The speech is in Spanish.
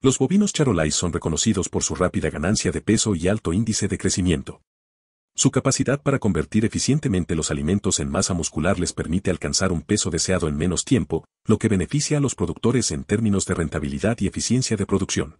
Los bovinos charolais son reconocidos por su rápida ganancia de peso y alto índice de crecimiento. Su capacidad para convertir eficientemente los alimentos en masa muscular les permite alcanzar un peso deseado en menos tiempo, lo que beneficia a los productores en términos de rentabilidad y eficiencia de producción.